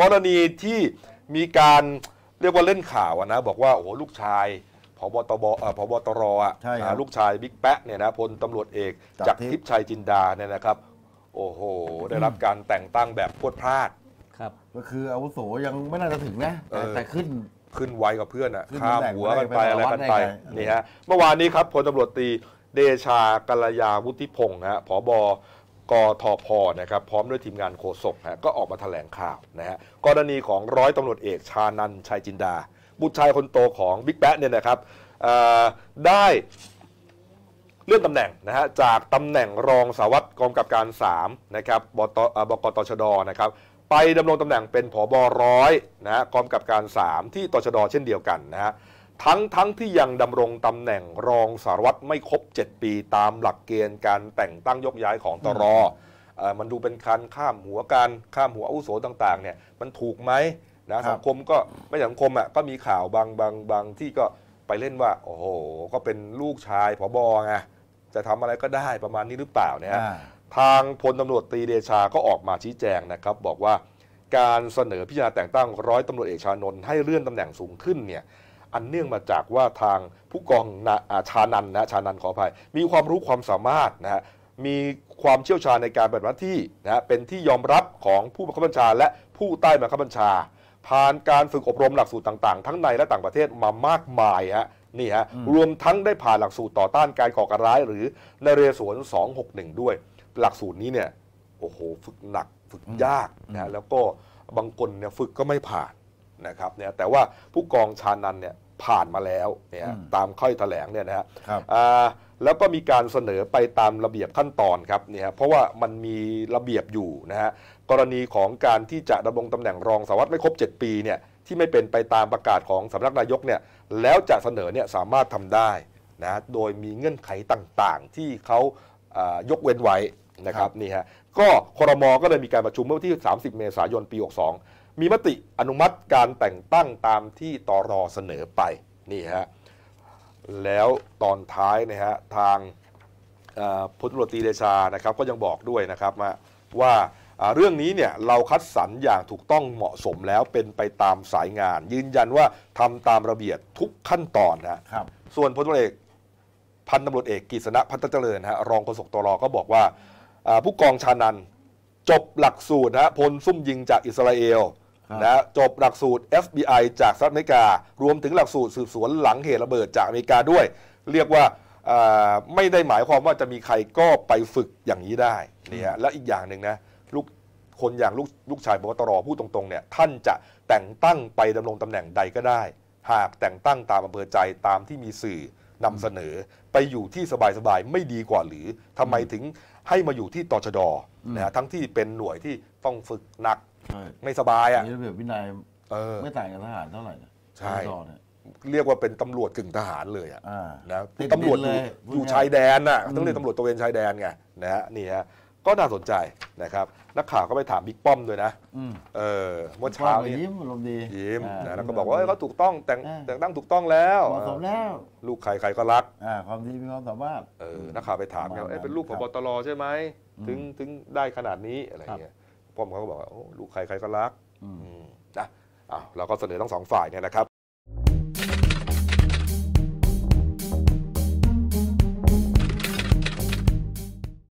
กรณีที่มีการเรียกว่าเล่นข่าวนะ บอกว่า โอ้ลูกชายพบตบพบตรอ่ะลูกชายบิ๊กแป๊ะเนี่ยนะพลตำรวจเอกจากทิพย์ชัยจินดาเนี่ยนะครับโอ้โห ได้รับการแต่งตั้งแบบพวดพลาดครับก็คืออาวุโสยังไม่น่าจะถึงนะแต่แต่ขึ้น ขึ้นไวกับเพื่อนอ่ะข้ามหัวกันไปอะไรกันไปนี่ฮะเมื่อวานนี้ครับพลตำรวจตีเดชากัลยาวุฒิพงศ์ฮะผบกทพนะครับพร้อมด้วยทีมงานโฆษกฮะก็ออกมาแถลงข่าวนะฮะกรณีของร้อยตำรวจเอกชานันชัยจินดาบุตรชายคนโตของบิ๊กแบ๊ะเนี่ยนะครับได้เลื่อนตำแหน่งนะฮะจากตำแหน่งรองสารวัตรกองกับการ3นะครับบตบกตชดนะครับ ไปดำรงตำแหน่งเป็นผบร้อยนะฮะกองกับการ 3 ที่ตชดเช่นเดียวกันนะฮะทั้งทั้งที่ยังดำรงตำแหน่งรองสารวัตรไม่ครบ 7 ปีตามหลักเกณฑ์การแต่งตั้งยกย้ายของตรมันดูเป็นคันข้ามหัวการข้ามหัวอุโสต่าง ๆเนี่ยมันถูกไหมนะสังคมก็ไม่สังคมอ่ะก็มีข่าวบางบางบางที่ก็ไปเล่นว่า โอ้โหก็เป็นลูกชายผบไงจะทำอะไรก็ได้ประมาณนี้หรือเปล่าเนี่ยทางพลตำรวจตีเดชาก็ออกมาชี้แจงนะครับ บอกว่าการเสนอพิจารณาแต่งตั้งร้อยตำรวจเอกชานนท์ให้เลื่อนตำแหน่งสูงขึ้นเนี่ยอันเนื่องมาจากว่าทางผู้กองชานันนะชานันขออภัย มีความรู้ความสามารถนะฮะมีความเชี่ยวชาญในการปฏิบัติหน้าที่นะเป็นที่ยอมรับของผู้บังคับบัญชาและผู้ใต้บังคับบัญชา ผ่านการฝึกอบรมหลักสูตรต่างๆ ทั้งในและต่างประเทศมามากมายฮะนี่ฮะรวมทั้งได้ผ่านหลักสูตรต่อต้านการก่อการร้ายหรือนเรศวร 261 ด้วย หลักสูตรนี้เนี่ยโอ้โหฝึกหนักฝึกยากนะแล้วก็บางคนเนี่ยฝึกก็ไม่ผ่านนะครับเนี่ยแต่ว่าผู้กองชานันเนี่ยผ่านมาแล้วเนี่ยตามค่อยแถลงเนี่ยนะครฮบแล้วก็มีการเสนอไปตามระเบียบขั้นตอนครับเนี่ยเพราะว่ามันมีระเบียบอยู่นะฮะกรณีของการที่จะดำรงตำแหน่งรองสวัสดิ์ไม่ครบ 7 ปีเนี่ยที่ไม่เป็นไปตามประกาศของสำนักนายกเนี่ยแล้วจะเสนอเนี่ยสามารถทำได้นะโดยมีเงื่อนไขต่างๆ ที่เขายกเว้นไว้นะครับนี่ฮะก็ครมก็เลยมีการประชุมเมื่อวันที่ 30 เมษายนปี62มีมติอนุมัติการแต่งตั้งตามที่ตรอเสนอไปนี่ฮะแล้วตอนท้ายนะฮะทางพลตรตีเดชานะครับก็ยังบอกด้วยนะครับว่าเรื่องนี้เนี่ยเราคัดสรรอย่างถูกต้องเหมาะสมแล้วเป็นไปตามสายงาน ยืนยันว่าทำตามระเบียบทุกขั้นตอนนะครับส่วนพลตรเอกพันตำรวจเอกกิษณะพัฒนเจริญฮะรองโฆษกตรก็บอกว่าผู้กองชานันจบหลักสูตรฮะพลซุ่มยิงจากอิสราเอลนะจบหลักสูตร FBI จากสหรัฐอเมริกา รวมถึงหลักสูตรสืบสวนหลังเหตุระเบิดจากอเมริกาด้วย เรียกว่าไม่ได้หมายความว่าจะมีใครก็ไปฝึกอย่างนี้ได้นี่ฮะและอีกอย่างหนึ่งนะลูกคนอย่างลูกลูกชายบกตรพูดตรงๆเนี่ยท่านจะแต่งตั้งไปดำรงตำแหน่งใดก็ได้ หากแต่งตั้งตามอำเภอใจตามที่มีสื่อนำเสนอ ไปอยู่ที่สบายๆไม่ดีกว่าหรือทำไมถึงให้มาอยู่ที่ตชดนะฮะทั้งที่เป็นหน่วยที่ต้องฝึกหนักช่ไม่สบายอ่ะมีระเบียบวินัยเออไม่ต่างกับทหารเท่าไหร่นใช่เ่เรียกว่าเป็นตำรวจกึ่งทหารเลยอ่ะนะตตำรวจอเลยู่อยู่ชายแดนน่ะ ต้องเรียกตำรวจตระเวนชายแดนไงนะฮะ นี่ฮะ ก็น่าสนใจนะครับ นักข่าวก็ไปถามบิ๊กป้อมด้วยนะเออเมื่อเช้านี้ยิ้มอารมณ์ดี ยิ้มนะแล้วก็บอกว่าเขาถูกต้องแต่งแต่งตั้งถูกต้องแล้วเหมาะสมแล้ว ลูกใครใครก็รักอ่าความดีมีความสามารถเออนักข่าวไปถามเขาเเป็นลูกผบตรใช่ไหมถึงถึงได้ขนาดนี้อะไรเงี้ยพ่อมเขาก็บอกว่าโอ้ลูกใครใครก็รักนะเราก็เสนอทั้งสองฝ่ายเนี่ยนะครับ